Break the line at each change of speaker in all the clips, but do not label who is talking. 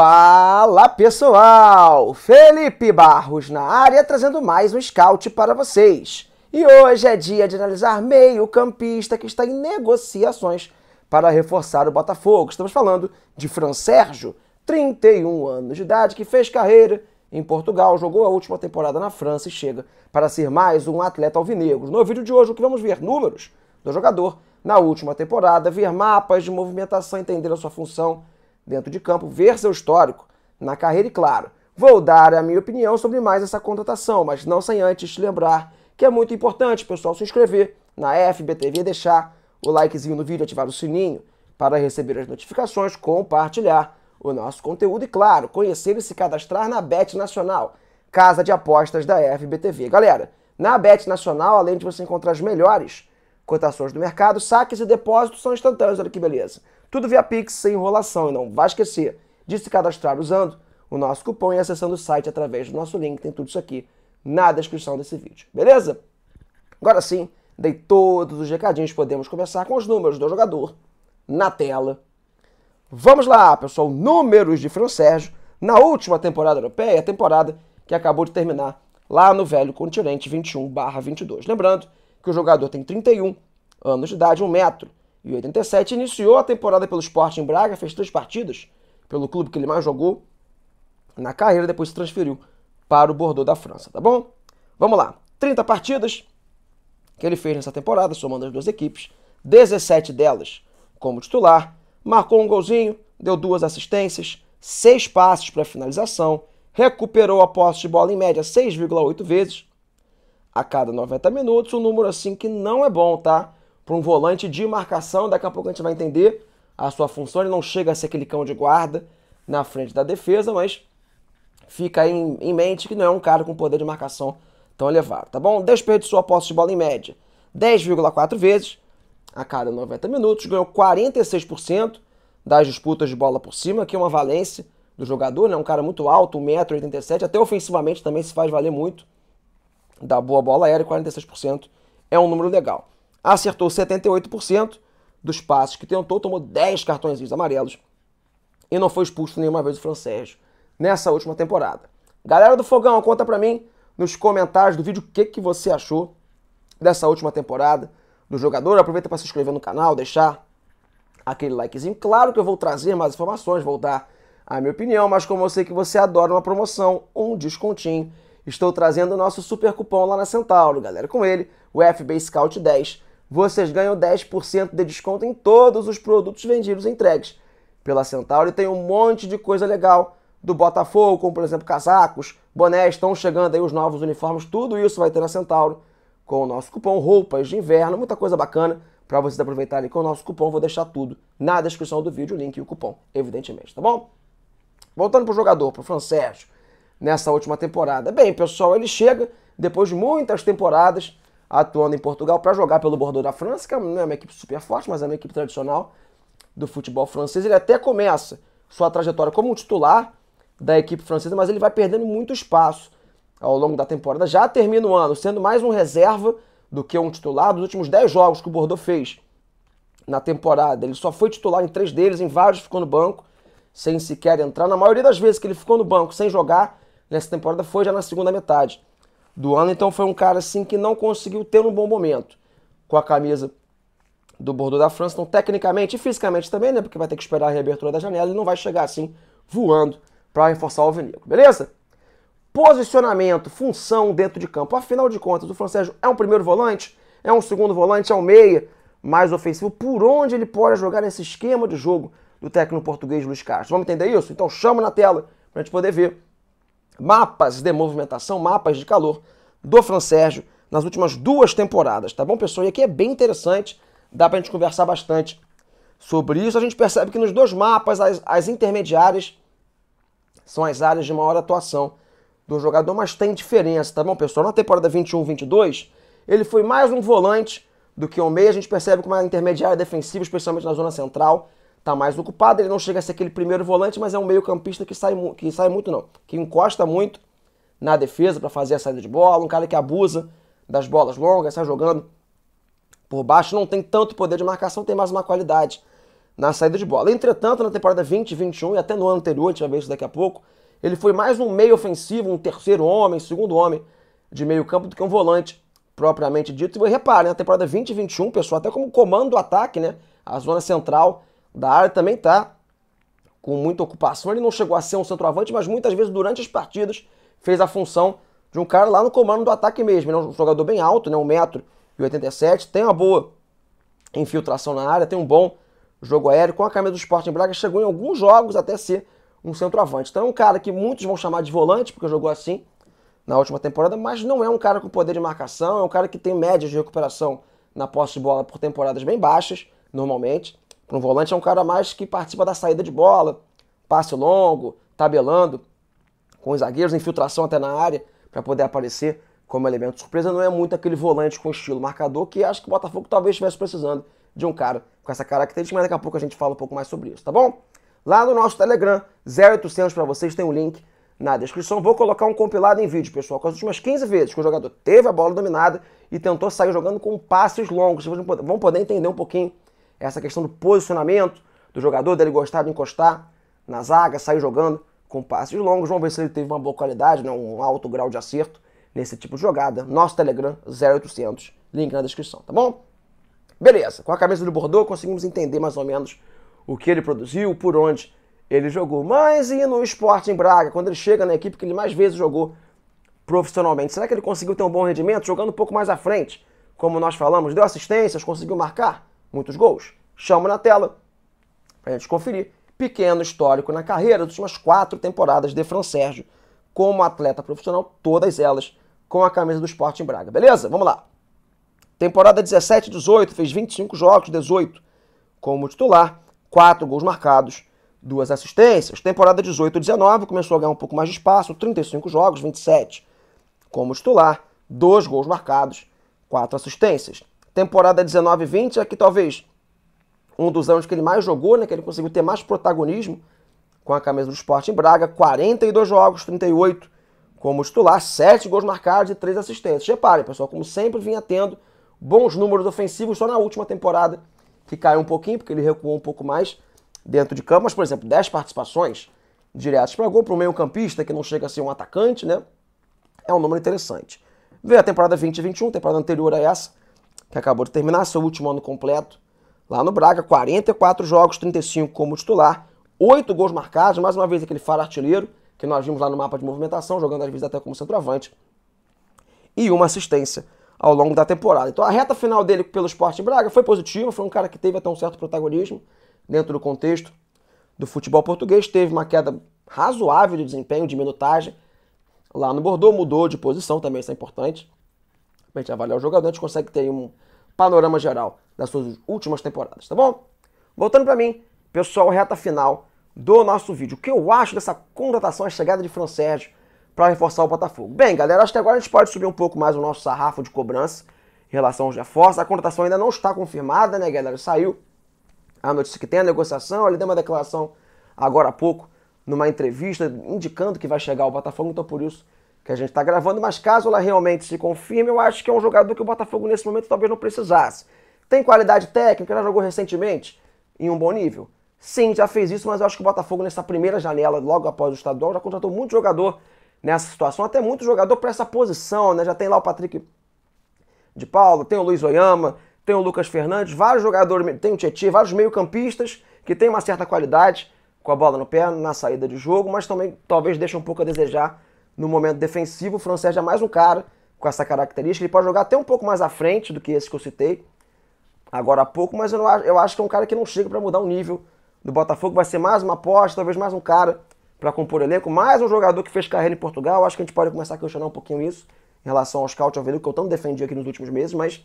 Fala pessoal! Felipe Barros na área trazendo mais um scout para vocês. E hoje é dia de analisar meio-campista que está em negociações para reforçar o Botafogo. Estamos falando de Fran Sérgio, 31 anos de idade, que fez carreira em Portugal, jogou a última temporada na França e chega para ser mais um atleta alvinegro. No vídeo de hoje, o que vamos ver? Números do jogador na última temporada, ver mapas de movimentação, entender a sua função dentro de campo, ver seu histórico na carreira e, claro, vou dar a minha opinião sobre mais essa contratação, mas não sem antes lembrar que é muito importante, pessoal, se inscrever na FBTV, deixar o likezinho no vídeo, ativar o sininho para receber as notificações, compartilhar o nosso conteúdo e, claro, conhecer e se cadastrar na Bet Nacional, casa de apostas da FBTV. Galera, na Bet Nacional, além de você encontrar as melhores cotações do mercado, saques e depósitos são instantâneos, olha que beleza. Tudo via Pix sem enrolação e não vai esquecer de se cadastrar usando o nosso cupom e acessando o site através do nosso link, tem tudo isso aqui na descrição desse vídeo, beleza? Agora sim, dei todos os recadinhos, podemos começar com os números do jogador na tela. Vamos lá, pessoal, números de Fran Sérgio na última temporada europeia, a temporada que acabou de terminar lá no velho continente 21/22. Lembrando que o jogador tem 31 anos de idade, 1 metro e 87, iniciou a temporada pelo Sporting Braga, fez três partidas pelo clube que ele mais jogou na carreira, depois se transferiu para o Bordeaux da França, tá bom? Vamos lá, 30 partidas que ele fez nessa temporada, somando as duas equipes, 17 delas como titular, marcou um golzinho, deu duas assistências, seis passes para finalização, recuperou a posse de bola em média 6,8 vezes, a cada 90 minutos. Um número assim que não é bom, tá? Para um volante de marcação, daqui a pouco a gente vai entender a sua função. Ele não chega a ser aquele cão de guarda na frente da defesa, mas fica aí em mente que não é um cara com poder de marcação tão elevado, tá bom? Desperdiçou a posse de bola em média 10,4 vezes a cada 90 minutos, ganhou 46% das disputas de bola por cima, que é uma valência do jogador, né? Um cara muito alto, 1,87m, até ofensivamente também se faz valer muito da boa bola aérea, 46% é um número legal. Acertou 78% dos passes que tentou, tomou 10 cartõezinhos amarelos e não foi expulso nenhuma vez o francês nessa última temporada. Galera do Fogão, conta pra mim nos comentários do vídeo o que, que você achou dessa última temporada do jogador. Aproveita para se inscrever no canal, deixar aquele likezinho. Claro que eu vou trazer mais informações, vou dar a minha opinião, mas como eu sei que você adora uma promoção, um descontinho Estou trazendo o nosso super cupom lá na Centauro, galera. Com ele, o FB Scout 10, vocês ganham 10% de desconto em todos os produtos vendidos e entregues pela Centauro. E tem um monte de coisa legal do Botafogo, como por exemplo casacos, bonés, estão chegando aí os novos uniformes, tudo isso vai ter na Centauro com o nosso cupom, roupas de inverno, muita coisa bacana para vocês aproveitarem com o nosso cupom. Vou deixar tudo na descrição do vídeo, o link e o cupom, evidentemente, tá bom? Voltando pro jogador, pro Fran Sérgio nessa última temporada. Bem, pessoal, ele chega depois de muitas temporadas atuando em Portugal para jogar pelo Bordeaux da França, que não é né, uma equipe super forte, mas é uma equipe tradicional do futebol francês. Ele até começa sua trajetória como titular da equipe francesa, mas ele vai perdendo muito espaço ao longo da temporada. Já termina o ano sendo mais um reserva do que um titular dos últimos 10 jogos que o Bordeaux fez na temporada. Ele só foi titular em três deles, em vários ficou no banco, sem sequer entrar. Na maioria das vezes que ele ficou no banco sem jogar, nessa temporada foi já na segunda metade do ano. Então foi um cara assim que não conseguiu ter um bom momento com a camisa do Bordeaux da França. Então, tecnicamente e fisicamente também, né? Porque vai ter que esperar a reabertura da janela. Ele não vai chegar assim voando para reforçar o Alvinegro, beleza? Posicionamento, função dentro de campo. Afinal de contas, o Francês é um primeiro volante, é um segundo volante, é um meia mais ofensivo. Por onde ele pode jogar nesse esquema de jogo do técnico português Luiz Castro? Vamos entender isso? Então chama na tela para a gente poder ver mapas de movimentação, mapas de calor do Fran Sérgio nas últimas duas temporadas, tá bom, pessoal? E aqui é bem interessante, dá pra gente conversar bastante sobre isso. A gente percebe que nos dois mapas as, as intermediárias são as áreas de maior atuação do jogador, mas tem diferença, tá bom, pessoal? Na temporada 21-22, ele foi mais um volante do que um meia. A gente percebe que uma intermediária defensiva, especialmente na zona central, está mais ocupado, ele não chega a ser aquele primeiro volante, mas é um meio-campista que sai, que sai muito, não, que encosta muito na defesa para fazer a saída de bola, um cara que abusa das bolas longas, sai jogando por baixo, não tem tanto poder de marcação, tem mais uma qualidade na saída de bola. Entretanto, na temporada 2021 e até no ano anterior, a gente vai ver isso daqui a pouco, ele foi mais um meio ofensivo, um terceiro homem, segundo homem de meio campo do que um volante propriamente dito. E reparem, na temporada 2021, pessoal, até como comando do ataque, né? A zona central da área também está com muita ocupação. Ele não chegou a ser um centroavante, mas muitas vezes durante as partidas fez a função de um cara lá no comando do ataque mesmo. Ele é um jogador bem alto, né? 1,87m, tem uma boa infiltração na área, tem um bom jogo aéreo. Com a camisa do Sporting Braga, chegou em alguns jogos até ser um centroavante. Então é um cara que muitos vão chamar de volante, porque jogou assim na última temporada, mas não é um cara com poder de marcação, é um cara que tem médias de recuperação na posse de bola por temporadas bem baixas, normalmente. Para um volante é um cara mais que participa da saída de bola, passe longo, tabelando com os zagueiros, infiltração até na área para poder aparecer como elemento de surpresa. Não é muito aquele volante com estilo marcador que acho que o Botafogo talvez estivesse precisando de um cara com essa característica, mas daqui a pouco a gente fala um pouco mais sobre isso, tá bom? Lá no nosso Telegram, 0800 para vocês, tem um link na descrição. Vou colocar um compilado em vídeo, pessoal, com as últimas 15 vezes que o jogador teve a bola dominada e tentou sair jogando com passes longos. Vocês vão poder entender um pouquinho essa questão do posicionamento do jogador, dele gostar de encostar na zaga, sair jogando com passes longos. Vamos ver se ele teve uma boa qualidade, né, um alto grau de acerto nesse tipo de jogada. Nosso Telegram 0800, link na descrição, tá bom? Beleza, com a cabeça do Bordeaux conseguimos entender mais ou menos o que ele produziu, por onde ele jogou. Mas e no esporte em Braga, quando ele chega na equipe que ele mais vezes jogou profissionalmente, será que ele conseguiu ter um bom rendimento jogando um pouco mais à frente? Como nós falamos, deu assistências, conseguiu marcar? muitos gols. Chamo na tela para a gente conferir. Pequeno histórico na carreira, das últimas quatro temporadas de Fran Sérgio como atleta profissional, todas elas com a camisa do Sporting Braga. Beleza? Vamos lá. Temporada 17-18, fez 25 jogos, 18 como titular, 4 gols marcados, 2 assistências. Temporada 18-19, começou a ganhar um pouco mais de espaço, 35 jogos, 27 como titular, 2 gols marcados, 4 assistências temporada 19-20 é que talvez um dos anos que ele mais jogou, né, que ele conseguiu ter mais protagonismo com a camisa do Sporting Braga, 42 jogos, 38 como titular, 7 gols marcados e 3 assistências. Reparem, pessoal, como sempre vinha tendo bons números ofensivos só na última temporada, que caiu um pouquinho, porque ele recuou um pouco mais dentro de campo, mas, por exemplo, 10 participações diretas para gol para um meio-campista que não chega a ser um atacante, né? É um número interessante. Veio a temporada 2021, temporada anterior a essa, que acabou de terminar seu último ano completo lá no Braga, 44 jogos, 35 como titular, 8 gols marcados, mais uma vez aquele faro artilheiro que nós vimos lá no mapa de movimentação, jogando às vezes até como centroavante, e uma assistência ao longo da temporada. Então a reta final dele pelo Sporting Braga foi positiva, foi um cara que teve até um certo protagonismo dentro do contexto do futebol português, teve uma queda razoável de desempenho, de minutagem lá no Bordeaux, mudou de posição também, isso é importante. Pra gente avaliar o jogador, a gente consegue ter um panorama geral das suas últimas temporadas, tá bom? Voltando para mim, pessoal, reta final do nosso vídeo. O que eu acho dessa contratação, a chegada de Fran Sérgio para reforçar o Botafogo? Bem, galera, acho que agora a gente pode subir um pouco mais o nosso sarrafo de cobrança em relação aos reforços. A contratação ainda não está confirmada, né, galera? Saiu a notícia que tem a negociação, ele deu uma declaração agora há pouco numa entrevista indicando que vai chegar o Botafogo, então por isso que a gente está gravando, mas caso ela realmente se confirme, eu acho que é um jogador que o Botafogo nesse momento talvez não precisasse. Tem qualidade técnica, ela jogou recentemente em um bom nível. Sim, já fez isso, mas eu acho que o Botafogo nessa primeira janela, logo após o estadual, já contratou muito jogador nessa situação, até muito jogador para essa posição, né? Já tem lá o Patrick de Paulo, tem o Luiz Oyama, tem o Lucas Fernandes, vários jogadores, tem o Tietchan, vários meio-campistas que tem uma certa qualidade com a bola no pé, na saída de jogo, mas também talvez deixa um pouco a desejar no momento defensivo. O Fran Sérgio é mais um cara com essa característica. Ele pode jogar até um pouco mais à frente do que esse que eu citei agora há pouco, mas eu, não, eu acho que é um cara que não chega para mudar o nível do Botafogo. Vai ser mais uma aposta, talvez mais um cara para compor elenco, mais um jogador que fez carreira em Portugal. Acho que a gente pode começar a questionar um pouquinho isso em relação ao scout Avelino, que eu tanto defendi aqui nos últimos meses, mas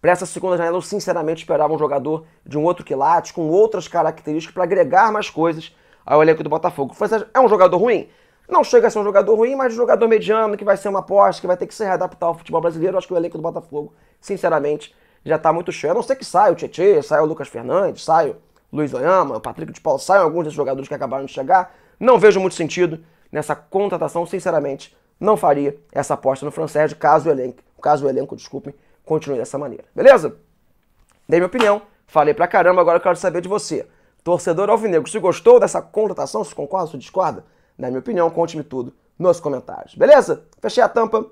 para essa segunda janela eu sinceramente esperava um jogador de um outro quilate, com outras características, para agregar mais coisas ao elenco do Botafogo. É um jogador ruim? Não chega a ser um jogador ruim, mas um jogador mediano que vai ser uma aposta, que vai ter que se readaptar ao futebol brasileiro. Eu acho que o elenco do Botafogo, sinceramente, já está muito cheio. A não ser que saia o Tietê, saia o Lucas Fernandes, saia o Luiz Oyama, o Patrick de Paulo, saiam alguns desses jogadores que acabaram de chegar. Não vejo muito sentido nessa contratação, sinceramente, não faria essa aposta no francês, caso o elenco, caso o elenco, desculpe, continue dessa maneira. Beleza? Dei minha opinião, falei pra caramba, agora eu quero saber de você. Torcedor alvinegro, se gostou dessa contratação, se concorda, se discorda? Da minha opinião, conte-me tudo nos comentários. Beleza? Fechei a tampa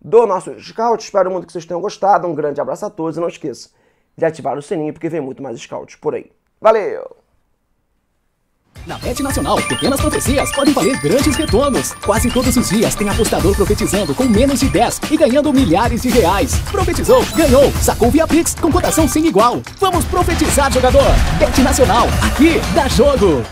do nosso scout. Espero muito que vocês tenham gostado. Um grande abraço a todos e não esqueça de ativar o sininho porque vem muito mais scouts por aí. Valeu! Na Bet Nacional, pequenas profecias podem valer grandes retornos. Quase todos os dias tem apostador profetizando com menos de 10 e ganhando milhares de reais. Profetizou, ganhou, sacou via Pix com cotação sem igual. Vamos profetizar, jogador! Bet Nacional, aqui dá jogo!